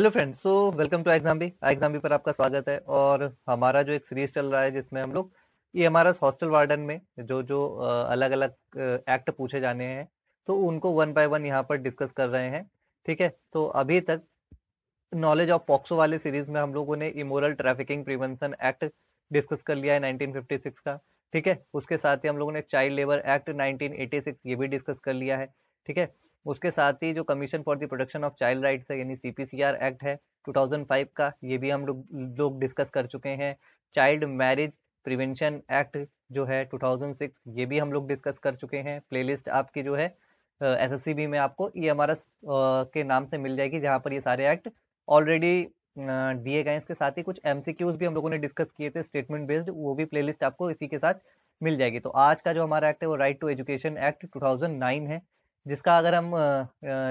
hello friend so welcome to exam भी exam भी पर आपका स्वागत है और हमारा जो एक सीरीज चल रहा है जिसमें हम लोग ये हमारा हॉस्टल वार्डन में जो जो अलग अलग एक्ट पूछे जाने हैं तो उनको वन बाय वन यहाँ पर डिस्कस कर रहे हैं ठीक है तो अभी तक नॉलेज ऑफ पॉक्सो वाले सीरीज में हम लोगों ने immoral trafficking prevention act discuss कर लिया है 1956 का ठीक है उसके साथ ही हम लोगों ने चाइल्ड लेबर एक्ट 1986 ये भी डिस्कस कर लिया है ठीक है उसके साथ ही जो commission for the protection of child rights है यानी सीपीसीआर एक्ट है 2005 का ये भी हम लोग लोग डिस्कस कर चुके हैं चाइल्ड मैरिज प्रिवेंशन एक्ट जो है 2006 ये भी हम लोग डिस्कस कर चुके हैं प्लेलिस्ट आपकी जो है एस एस में आपको ई एम के नाम से मिल जाएगी जहाँ पर ये सारे एक्ट ऑलरेडी दिए गए इसके साथ ही कुछ एम भी हम लोगों ने डिस्कस किए थे स्टेटमेंट बेस्ड वो भी प्लेलिस्ट आपको इसी के साथ मिल जाएगी तो आज का जो हमारा एक्ट है वो right to education act too है जिसका अगर हम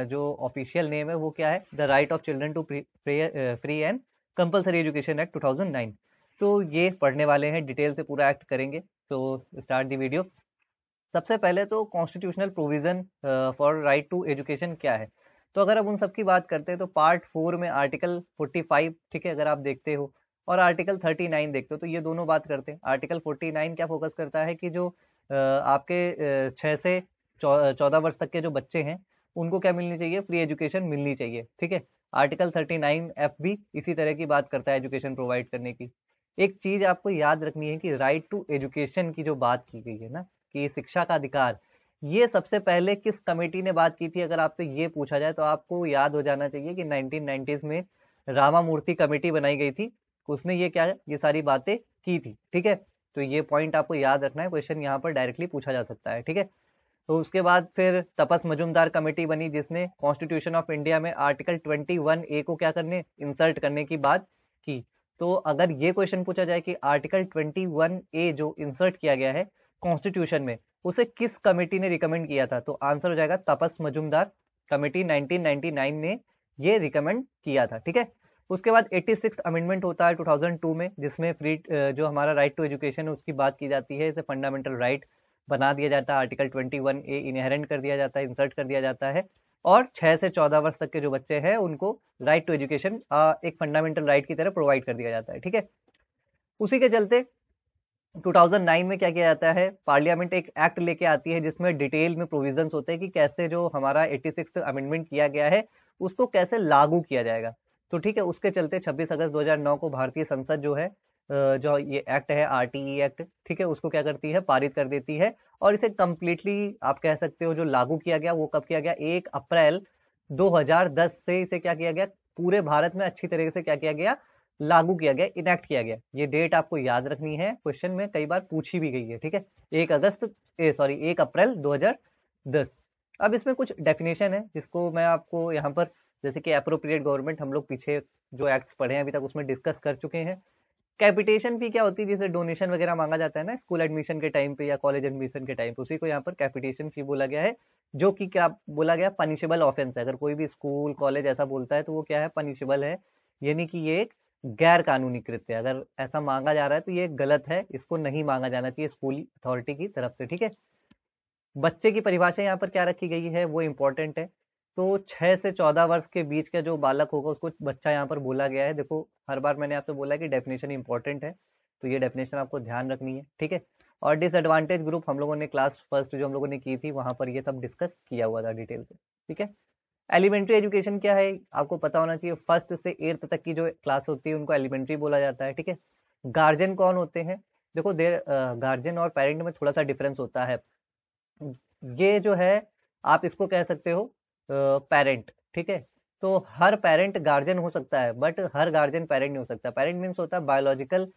जो ऑफिशियल नेम है वो क्या है the right of children to free and compulsory education act 2009 तो ये पढ़ने वाले हैं डिटेल से पूरा एक्ट करेंगे तो स्टार्ट दी वीडियो सबसे पहले तो constitutional provision for right to education क्या है तो अगर हम उन सब की बात करते हैं तो पार्ट फोर में आर्टिकल 45 ठीक है अगर आप देखते हो और आर्टिकल 39 देखते हो तो ये दोनों बात करते हैं आर्टिकल 49 क्या फोकस करता है कि जो आपके छः से चौदह वर्ष तक के जो बच्चे हैं उनको क्या मिलनी चाहिए फ्री एजुकेशन मिलनी चाहिए ठीक है आर्टिकल थर्टी नाइन एफ भी इसी तरह की बात करता है एजुकेशन प्रोवाइड करने की एक चीज आपको याद रखनी है कि राइट टू एजुकेशन की जो बात की गई है ना कि शिक्षा का अधिकार ये सबसे पहले किस कमेटी ने बात की थी अगर आपसे ये पूछा जाए तो आपको याद हो जाना चाहिए कि नाइनटीन में रामा मूर्ति कमेटी बनाई गई थी उसने ये क्या ये सारी बातें की थी ठीक है तो ये पॉइंट आपको याद रखना है क्वेश्चन यहाँ पर डायरेक्टली पूछा जा सकता है ठीक है तो उसके बाद फिर तपस मजुमदार कमेटी बनी जिसने कॉन्स्टिट्यूशन ऑफ इंडिया में आर्टिकल ट्वेंटी वन ए को क्या करने इंसर्ट करने की बात की तो अगर ये क्वेश्चन पूछा जाए कि आर्टिकल ट्वेंटी वन ए जो इंसर्ट किया गया है कॉन्स्टिट्यूशन में उसे किस कमेटी ने रिकमेंड किया था तो आंसर हो जाएगा तपस मजुमदार कमेटी 1999 ने ये रिकमेंड किया था ठीक है उसके बाद 86 अमेंडमेंट होता है 2002 में जिसमें फ्री जो हमारा राइट टू एजुकेशन है उसकी बात की जाती है इसे फंडामेंटल राइट बना दिया जाता है आर्टिकल 21 ए इनहेरेंट कर दिया जाता है इंसर्ट कर दिया जाता है और छः से चौदह वर्ष तक के जो बच्चे हैं उनको राइट टू एजुकेशन एक फंडामेंटल राइट की तरह प्रोवाइड कर दिया जाता है ठीक है उसी के चलते 2009 में क्या किया जाता है पार्लियामेंट एक एक्ट लेके आती है जिसमें डिटेल में प्रोविजंस होते हैं कि कैसे जो हमारा 86 अमेंडमेंट किया गया है उसको कैसे लागू किया जाएगा तो ठीक है उसके चलते 26 अगस्त 2009 को भारतीय संसद जो है जो ये एक्ट है आरटीई एक्ट e ठीक है उसको क्या करती है पारित कर देती है और इसे कंप्लीटली आप कह सकते हो जो लागू किया गया वो कब किया गया एक अप्रैल 2010 से इसे क्या किया गया पूरे भारत में अच्छी तरीके से क्या किया गया लागू किया गया इनेक्ट किया गया ये डेट आपको याद रखनी है क्वेश्चन में कई बार पूछी भी गई है ठीक है एक अगस्त सॉरी एक अप्रैल दो अब इसमें कुछ डेफिनेशन है जिसको मैं आपको यहाँ पर जैसे कि अप्रोप्रिएट गवर्नमेंट हम लोग पीछे जो एक्ट पढ़े हैं अभी तक उसमें डिस्कस कर चुके हैं कैपिटेशन फी क्या होती है जैसे डोनेशन वगैरह मांगा जाता है ना स्कूल एडमिशन के टाइम पे या कॉलेज एडमिशन के टाइम पे उसी को यहाँ पर कैपिटेशन फी बोला गया है जो कि क्या बोला गया पनिशेबल ऑफेंस है अगर कोई भी स्कूल कॉलेज ऐसा बोलता है तो वो क्या है पनिशेबल है यानी कि ये एक गैर कानूनी कृत्य है अगर ऐसा मांगा जा रहा है तो ये गलत है इसको नहीं मांगा जाना चाहिए स्कूल अथॉरिटी की तरफ से ठीक है बच्चे की परिभाषा यहाँ पर क्या रखी गई है वो इंपॉर्टेंट है तो छः से चौदह वर्ष के बीच का जो बालक होगा उसको बच्चा यहाँ पर बोला गया है देखो हर बार मैंने आपसे बोला कि डेफिनेशन इंपॉर्टेंट है तो ये डेफिनेशन आपको ध्यान रखनी है ठीक है और डिसएडवांटेज ग्रुप हम लोगों ने क्लास फर्स्ट जो हम लोगों ने की थी वहाँ पर ये सब डिस्कस किया हुआ था डिटेल से ठीक है एलिमेंट्री एजुकेशन क्या है आपको पता होना चाहिए फर्स्ट से एट्थ तक की जो क्लास होती है उनको एलिमेंट्री बोला जाता है ठीक है गार्जियन कौन होते हैं देखो देर गार्जियन और पेरेंट में थोड़ा सा डिफरेंस होता है ये जो है आप इसको कह सकते हो पेरेंट ठीक है तो हर पेरेंट गार्जियन हो सकता है बट हर गार्जियन पेरेंट नहीं हो सकता पेरेंट मीन्स होता है बायोलॉजिकल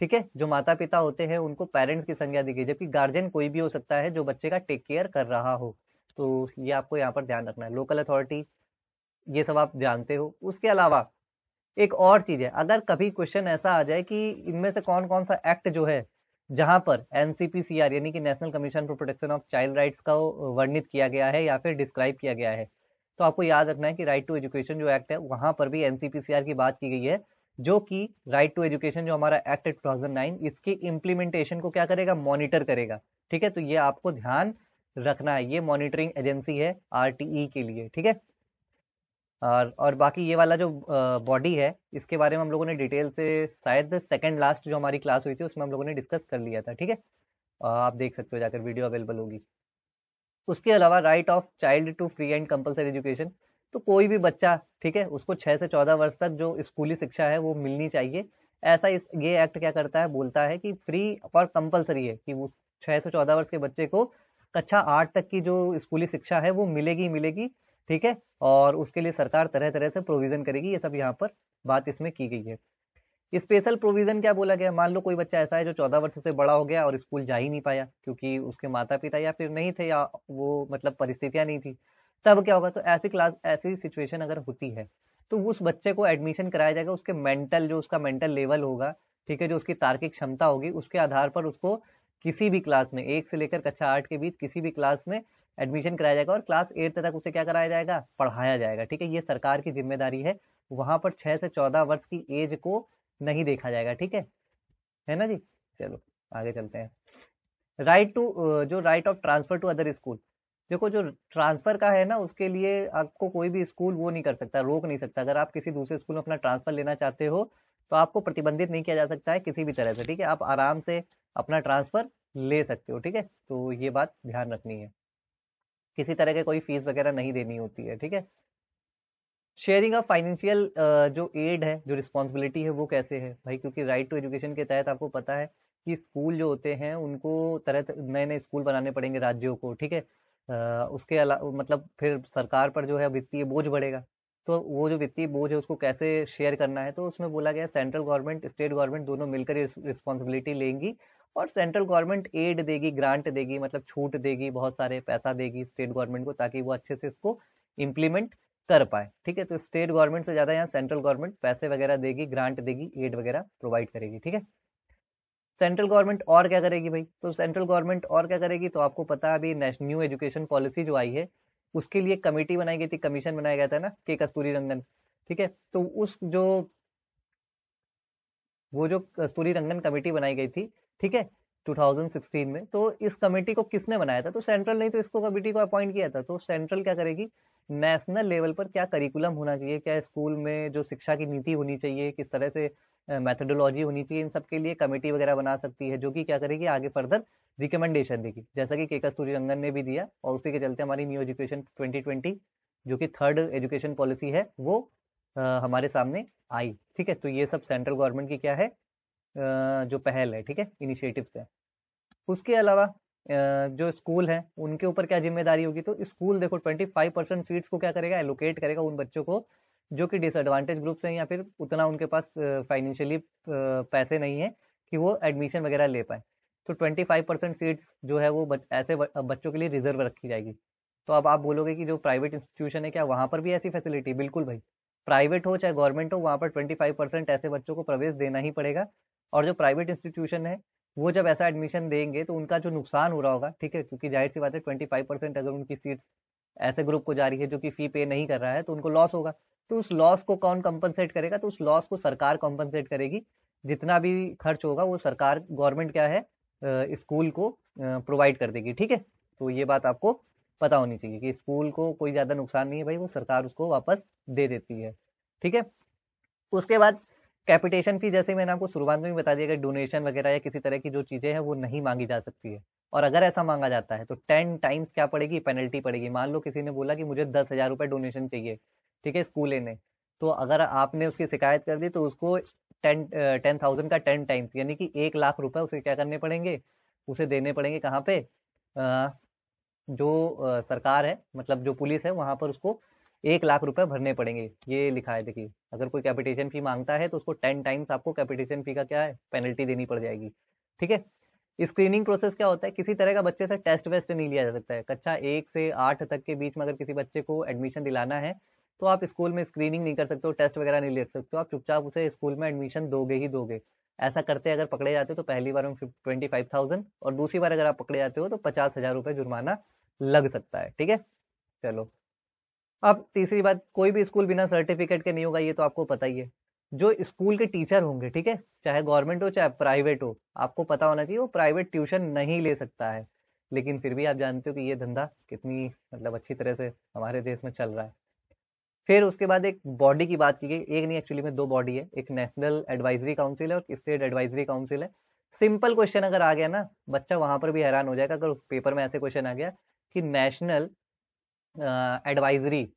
ठीक है जो माता पिता होते हैं उनको पेरेंट्स की संज्ञा दी गई जबकि गार्जियन कोई भी हो सकता है जो बच्चे का टेक केयर कर रहा हो तो ये आपको यहाँ पर ध्यान रखना है लोकल अथॉरिटी ये सब आप जानते हो उसके अलावा एक और चीज है अगर कभी क्वेश्चन ऐसा आ जाए कि इनमें से कौन कौन सा एक्ट जो है जहां पर एनसीपीसीआर यानी कि national commission for protection of child rights का वर्णित किया गया है या फिर डिस्क्राइब किया गया है तो आपको याद रखना है कि राइट टू एजुकेशन जो एक्ट है वहां पर भी एनसीपीसीआर की बात की गई है जो कि राइट टू एजुकेशन जो हमारा एक्ट है थाउजेंड इसकी इम्प्लीमेंटेशन को क्या करेगा मॉनिटर करेगा ठीक है तो ये आपको ध्यान रखना है ये मॉनिटरिंग एजेंसी है आरटीई e के लिए ठीक है और और बाकी ये वाला जो बॉडी है इसके बारे में हम लोगों ने डिटेल से शायद सेकंड लास्ट जो हमारी क्लास हुई थी उसमें हम लोगों ने डिस्कस कर लिया था ठीक है आप देख सकते हो जाकर वीडियो अवेलेबल होगी उसके अलावा right of child to free and compulsory education तो कोई भी बच्चा ठीक है उसको छः से चौदह वर्ष तक जो स्कूली शिक्षा है वो मिलनी चाहिए ऐसा इस ये एक्ट क्या करता है बोलता है कि फ्री और कंपलसरी है कि वो छः से चौदह वर्ष के बच्चे को कक्षा आठ तक की जो स्कूली शिक्षा है वो मिलेगी मिलेगी ठीक है और उसके लिए सरकार तरह तरह से प्रोविजन करेगी ये सब यहाँ पर बात इसमें की गई है स्पेशल प्रोविजन क्या बोला गया मान लो कोई बच्चा ऐसा है जो चौदह वर्ष से बड़ा हो गया और स्कूल जा ही नहीं पाया क्योंकि उसके माता पिता या फिर नहीं थे या वो मतलब परिस्थितियां नहीं थी तब क्या होगा तो ऐसी क्लास ऐसी सिचुएशन अगर होती है तो उस बच्चे को एडमिशन कराया जाएगा उसके मेंटल जो उसका मेंटल लेवल होगा ठीक है जो उसकी तार्किक क्षमता होगी उसके आधार पर उसको किसी भी क्लास में एक से लेकर कक्षा आठ के बीच किसी भी क्लास में एडमिशन कराया जाएगा और क्लास एट तक उसे क्या कराया जाएगा पढ़ाया जाएगा ठीक है ये सरकार की जिम्मेदारी है वहां पर छह से चौदह वर्ष की एज को नहीं देखा जाएगा ठीक है है ना जी चलो आगे चलते हैं राइट टू जो right of transfer to other school देखो जो ट्रांसफर का है ना उसके लिए आपको कोई भी स्कूल वो नहीं कर सकता रोक नहीं सकता अगर आप किसी दूसरे स्कूल में अपना ट्रांसफर लेना चाहते हो तो आपको प्रतिबंधित नहीं किया जा सकता है किसी भी तरह से ठीक है आप आराम से अपना ट्रांसफर ले सकते हो ठीक है तो ये बात ध्यान रखनी है किसी तरह के कोई फीस वगैरह नहीं देनी होती है ठीक है शेयरिंग ऑफ फाइनेंशियल जो एड है जो रिस्पॉन्सिबिलिटी है वो कैसे है भाई क्योंकि राइट टू एजुकेशन के तहत आपको पता है कि स्कूल जो होते हैं उनको तरह नए नए स्कूल बनाने पड़ेंगे राज्यों को ठीक है उसके अलावा मतलब फिर सरकार पर जो है वित्तीय बोझ बढ़ेगा तो वो जो वित्तीय बोझ है उसको कैसे शेयर करना है तो उसमें बोला गया सेंट्रल गवर्नमेंट स्टेट गवर्नमेंट दोनों मिलकर रिस्पॉन्सिबिलिटी लेंगी और सेंट्रल गवर्नमेंट एड देगी ग्रांट देगी मतलब छूट देगी बहुत सारे पैसा देगी स्टेट गवर्नमेंट को ताकि वो अच्छे से इसको इम्प्लीमेंट कर पाए ठीक है तो स्टेट गवर्नमेंट से ज़्यादा यहाँ सेंट्रल गवर्नमेंट पैसे वगैरह देगी ग्रांट देगी एड वगैरह प्रोवाइड करेगी ठीक है सेंट्रल गवर्नमेंट और क्या करेगी भाई तो सेंट्रल गवर्नमेंट और क्या करेगी तो आपको पता अभी न्यू एजुकेशन पॉलिसी जो आई है उसके लिए कमेटी बनाई गई थी कमीशन बनाया गया था ना के कस्तूरी रंगन ठीक है तो उस जो वो जो कस्तूरी रंगन कमेटी बनाई गई थी ठीक है 2016 में तो इस कमेटी को किसने बनाया था तो सेंट्रल नहीं तो इसको कमेटी को अपॉइंट किया था तो सेंट्रल क्या करेगी नेशनल लेवल पर क्या करिकुलम होना चाहिए क्या स्कूल में जो शिक्षा की नीति होनी चाहिए किस तरह से मेथडोलॉजी होनी चाहिए इन सब के लिए कमेटी वगैरह बना सकती है जो कि क्या करेगी आगे फर्दर रिकमेंडेशन देगी जैसा कि कस्तूरी रंगन ने भी दिया और उसी के चलते हमारी न्यू एजुकेशन 2020 जो कि थर्ड एजुकेशन पॉलिसी है वो आ, हमारे सामने आई ठीक है तो ये सब सेंट्रल गवर्नमेंट की क्या है जो पहल है ठीक है इनिशिएटिव है उसके अलावा जो स्कूल है उनके ऊपर क्या जिम्मेदारी होगी तो स्कूल देखो 25 परसेंट सीट्स को क्या करेगा एलोकेट करेगा उन बच्चों को जो कि डिसएडवांटेज ग्रुप से या फिर उतना उनके पास फाइनेंशियली पैसे नहीं है कि वो एडमिशन वगैरह ले पाए तो 25 परसेंट सीट्स जो है वो बच, ऐसे बच्चों के लिए रिजर्व रखी जाएगी तो अब आप बोलोगे कि जो प्राइवेट इंस्टीट्यूशन है क्या वहाँ पर भी ऐसी फैसिलिटी बिल्कुल भाई प्राइवेट हो चाहे गवर्नमेंट हो वहाँ पर 25 परसेंट ऐसे बच्चों को प्रवेश देना ही पड़ेगा और जो प्राइवेट इंस्टीट्यूशन है वो जब ऐसा एडमिशन देंगे तो उनका जो नुकसान हो रहा होगा ठीक है क्योंकि जाहिर सी बात है ट्वेंटी फाइव परसेंट अगर उनकी सीट ऐसे ग्रुप को जा रही है जो कि फी पे नहीं कर रहा है तो उनको लॉस होगा तो उस लॉस को कौन कंपनसेट करेगा तो उस लॉस को सरकार कंपनसेट करेगी जितना भी खर्च होगा वो सरकार गवर्नमेंट क्या है स्कूल को प्रोवाइड कर देगी ठीक है तो ये बात आपको पता होनी चाहिए कि स्कूल को कोई ज़्यादा नुकसान नहीं है भाई वो सरकार उसको वापस दे देती है ठीक है उसके बाद कैपिटेशन फी जैसे मैंने आपको शुरुआत में भी बता दिया कि डोनेशन वगैरह या किसी तरह की जो चीज़ें हैं वो नहीं मांगी जा सकती है और अगर ऐसा मांगा जाता है तो टेन टाइम्स क्या पड़ेगी पेनल्टी पड़ेगी मान लो किसी ने बोला कि मुझे दस हज़ार रुपये डोनेशन चाहिए ठीक है स्कूल ने तो अगर आपने उसकी शिकायत कर दी तो उसको टेन टेन थाउजेंड का टेन टाइम्स यानी कि एक लाख रुपए उसे क्या करने पड़ेंगे उसे देने पड़ेंगे कहाँ पे आ, जो आ, सरकार है मतलब जो पुलिस है वहाँ पर उसको एक लाख रुपए भरने पड़ेंगे ये लिखा है देखिए अगर कोई कैपिटेशन फी मांगता है तो उसको टेन टाइम्स आपको कैपिटेशन फी का क्या है पेनल्टी देनी पड़ जाएगी ठीक है स्क्रीनिंग प्रोसेस क्या होता है किसी तरह का बच्चे से टेस्ट वेस्ट नहीं लिया जा सकता है कक्षा एक से आठ तक के बीच में अगर किसी बच्चे को एडमिशन दिलाना है तो आप स्कूल में स्क्रीनिंग नहीं कर सकते हो टेस्ट वगैरह नहीं ले सकते हो आप चुपचाप उसे स्कूल में एडमिशन दोगे ही दोगे ऐसा करते अगर पकड़े जाते हो तो पहली बार ट्वेंटी फाइव थाउजेंड और दूसरी बार अगर आप पकड़े जाते हो तो पचास हजार रुपये जुर्माना लग सकता है ठीक है चलो अब तीसरी बात कोई भी स्कूल बिना सर्टिफिकेट के नहीं होगा ये तो आपको पता ही है जो स्कूल के टीचर होंगे ठीक है चाहे गवर्नमेंट हो चाहे प्राइवेट हो आपको पता होना चाहिए वो प्राइवेट ट्यूशन नहीं ले सकता है लेकिन फिर भी आप जानते हो कि ये धंधा कितनी मतलब अच्छी तरह से हमारे देश में चल रहा है फिर उसके बाद एक बॉडी की बात की गई एक नहीं एक्चुअली में दो बॉडी है एक नेशनल एडवाइजरी काउंसिल है और स्टेट एडवाइजरी काउंसिल है सिंपल क्वेश्चन अगर आ गया ना बच्चा वहां पर भी हैरान हो जाएगा अगर उस पेपर में ऐसे क्वेश्चन आ गया कि national advisory uh, advisory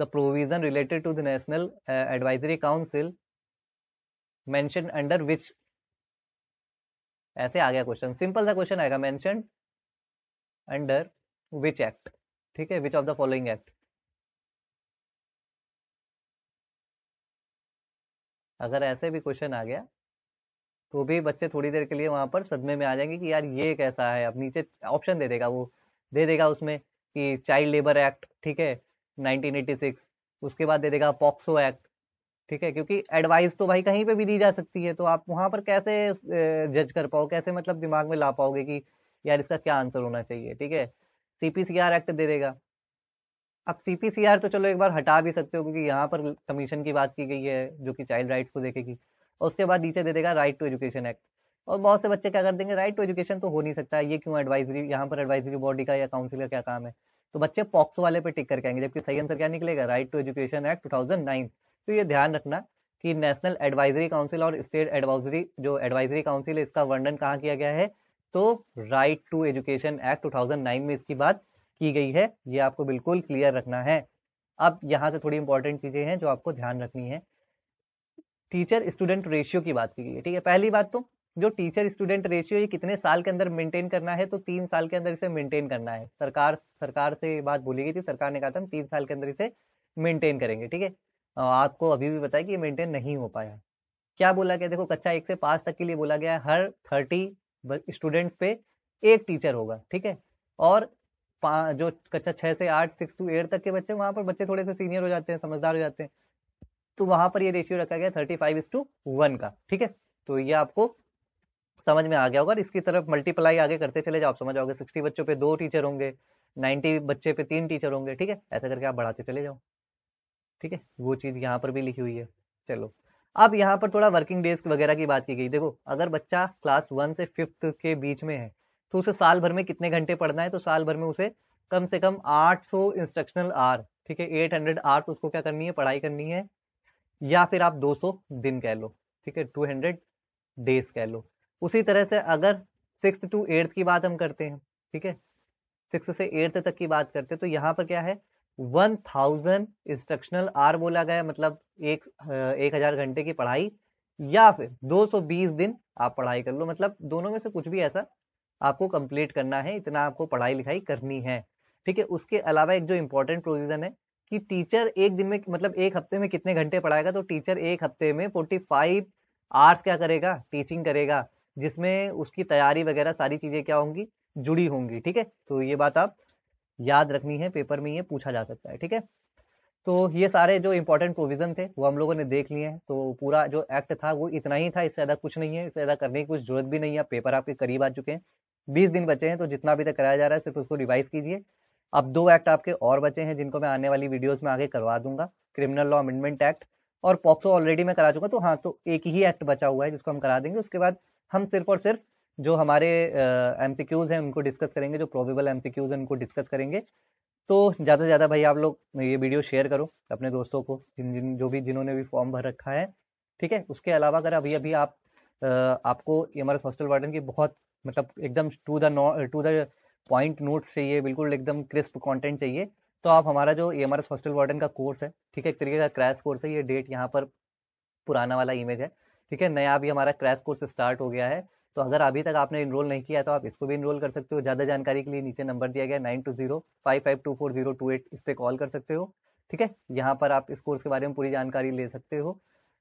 the provision related to the national uh, advisory council mentioned under which ऐसे आ गया क्वेश्चन सिंपल सा क्वेश्चन आएगा मेंशन अंडर विच एक्ट ठीक है which of the following act अगर ऐसे भी क्वेश्चन आ गया तो भी बच्चे थोड़ी देर के लिए वहां पर सदमे में आ जाएंगे कि यार ये कैसा है अब नीचे ऑप्शन दे देगा वो दे देगा उसमें कि चाइल्ड लेबर एक्ट ठीक है 1986 उसके बाद दे देगा पॉक्सो एक्ट ठीक है क्योंकि एडवाइस तो भाई कहीं पे भी दी जा सकती है तो आप वहां पर कैसे जज कर पाओ कैसे मतलब दिमाग में ला पाओगे कि यार इसका क्या आंसर होना चाहिए ठीक है सीपीसीआर एक्ट दे देगा अब सीपीसीआर तो चलो एक बार हटा भी सकते हो क्योंकि यहाँ पर कमीशन की बात की गई है जो कि चाइल्ड राइट्स को देखेगी और उसके बाद नीचे दे देगा राइट टू एजुकेशन एक्ट और बहुत से बच्चे क्या कर देंगे राइट टू तो एजुकेशन तो हो नहीं सकता ये क्यों एडवाइजरी यहाँ पर एडवाइजरी बॉडी का या काउंसिल का क्या काम है तो बच्चे पॉक्सो वाले पे टिक करके आएंगे जबकि सही आंसर क्या निकलेगा right to education act too तो ये ध्यान रखना कि नेशनल एडवाइजरी काउंसिल और स्टेट एडवाइजरी जो एडवाइजरी काउंसिल है इसका वर्णन कहाँ किया गया है तो राइट टू एजुकेशन एक्ट 2009 में इसकी बात की गई है ये आपको बिल्कुल क्लियर रखना है अब यहाँ से थोड़ी इंपॉर्टेंट चीजें हैं जो आपको ध्यान रखनी है टीचर स्टूडेंट रेशियो की बात की गई है ठीक है पहली बात तो जो टीचर स्टूडेंट रेशियो ये कितने साल के अंदर मेंटेन करना है तो तीन साल के अंदर इसे मेंटेन करना है सरकार सरकार से बात बोली गई थी सरकार ने कहा था हम तीन साल के अंदर इसे मेंटेन करेंगे ठीक है आपको अभी भी बताया कि ये मेंटेन नहीं हो पाया क्या बोला गया देखो कक्षा एक से पाँच तक के लिए बोला गया हर थर्टी स्टूडेंट पे एक टीचर होगा ठीक है और जो कक्षा छः से आठ सिक्स टू एट तक के बच्चे वहाँ पर बच्चे थोड़े से सीनियर हो जाते हैं समझदार हो जाते हैं तो वहाँ पर ये रेशियो रखा गया thirty five is to one का ठीक है तो ये आपको समझ में आ गया होगा और इसकी तरफ मल्टीप्लाई आगे करते चले जाओ आप समझ आओगे सिक्सटी बच्चों पे दो टीचर होंगे नाइन्टी बच्चे पे तीन टीचर होंगे ठीक है ऐसा करके आप बढ़ाते चले जाओ ठीक है वो चीज़ यहाँ पर भी लिखी हुई है चलो अब यहाँ पर थोड़ा वर्किंग डेज वगैरह की बात की गई देखो अगर बच्चा क्लास वन से फिफ्थ के बीच में है तो उसे साल भर में कितने घंटे पढ़ना है तो साल भर में उसे कम से कम 800 इंस्ट्रक्शनल आर ठीक है 800 हंड्रेड आर तो उसको क्या करनी है पढ़ाई करनी है या फिर आप 200 दिन कह लो ठीक है 200 डेज कह लो उसी तरह से अगर सिक्स टू एट्थ की बात हम करते हैं ठीक है सिक्स से एट्थ तक की बात करते हैं तो यहाँ पर क्या है वन थाउजेंड इंस्ट्रक्शनल आर बोला गया मतलब एक एक हजार घंटे की पढ़ाई या फिर 220 दिन आप पढ़ाई कर लो मतलब दोनों में से कुछ भी ऐसा आपको कंप्लीट करना है इतना आपको पढ़ाई लिखाई करनी है ठीक है उसके अलावा एक जो इम्पोर्टेंट प्रोविजन है कि टीचर एक दिन में मतलब एक हफ्ते में कितने घंटे पढ़ाएगा तो टीचर एक हफ्ते में 45 फाइव आवर्स क्या करेगा टीचिंग करेगा जिसमें उसकी तैयारी वगैरह सारी चीज़ें क्या होंगी जुड़ी होंगी ठीक है तो ये बात आप याद रखनी है पेपर में ये पूछा जा सकता है ठीक है तो ये सारे जो इंपॉर्टेंट प्रोविजन थे वो हम लोगों ने देख लिए हैं तो पूरा जो एक्ट था वो इतना ही था इससे ज़्यादा कुछ नहीं है इससे ज़्यादा करने की कुछ जरूरत भी नहीं है पेपर आपके करीब आ चुके हैं बीस दिन बचे हैं तो जितना अभी तक कराया जा रहा है सिर्फ उसको रिवाइज कीजिए अब दो एक्ट आपके और बचे हैं जिनको मैं आने वाली वीडियोज में आगे करवा दूंगा क्रिमिनल लॉ अमेंडमेंट एक्ट और पॉक्सो ऑलरेडी मैं करा चुका तो हाँ तो एक ही एक्ट बचा हुआ है जिसको हम करा देंगे उसके बाद हम सिर्फ और सिर्फ जो हमारे एम हैं उनको डिस्कस करेंगे जो प्रोबेबल एम हैं उनको डिस्कस करेंगे तो ज़्यादा से ज़्यादा भाई आप लोग ये वीडियो शेयर करो अपने दोस्तों को जिन जिन जो भी जिन्होंने भी फॉर्म भर रखा है ठीक है उसके अलावा अगर अभी अभी आप आपको हमारे हॉस्टल वार्डन की बहुत मतलब एकदम to the to the point notes चाहिए बिल्कुल एकदम क्रिस्प कंटेंट चाहिए तो आप हमारा जो ए हॉस्टल वार्डन का कोर्स है ठीक है एक तरीके का क्रैश कोर्स है ये डेट यहाँ पर पुराना वाला इमेज है ठीक है नया अभी हमारा क्रैश कोर्स स्टार्ट हो गया है तो अगर अभी तक आपने इनरोल नहीं किया तो आप इसको भी इनरोल कर सकते हो ज़्यादा जानकारी के लिए नीचे नंबर दिया गया nine two zero five five two four zero two eight इस पर कॉल कर सकते हो ठीक है यहाँ पर आप इस कोर्स के बारे में पूरी जानकारी ले सकते हो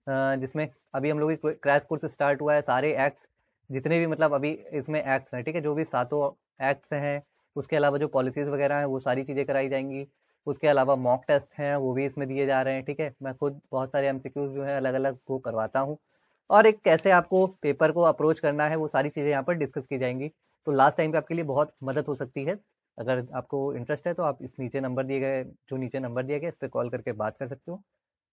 जिसमें अभी हम लोग क्रैश कोर्स स्टार्ट हुआ है सारे एक्ट्स जितने भी मतलब अभी इसमें एक्ट्स हैं ठीक है जो भी सातों एक्ट्स हैं उसके अलावा जो पॉलिसीज़ वगैरह हैं वो सारी चीज़ें कराई जाएंगी उसके अलावा मॉक टेस्ट हैं वो भी इसमें दिए जा रहे हैं ठीक है मैं खुद बहुत सारे एम जो हैं अलग अलग वो करवाता हूँ और एक कैसे आपको पेपर को अप्रोच करना है वो सारी चीज़ें यहाँ पर डिस्कस की जाएंगी तो लास्ट टाइम पे आपके लिए बहुत मदद हो सकती है अगर आपको इंटरेस्ट है तो आप इस नीचे नंबर दिए गए जो नीचे नंबर दिया गया इस पर कॉल करके बात कर सकते हो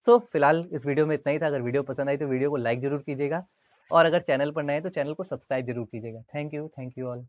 तो फिलहाल इस वीडियो में इतना ही था अगर वीडियो पसंद आई तो वीडियो को लाइक जरूर कीजिएगा और अगर चैनल पर नए हैं तो चैनल को सब्सक्राइब जरूर कीजिएगा thank you thank you all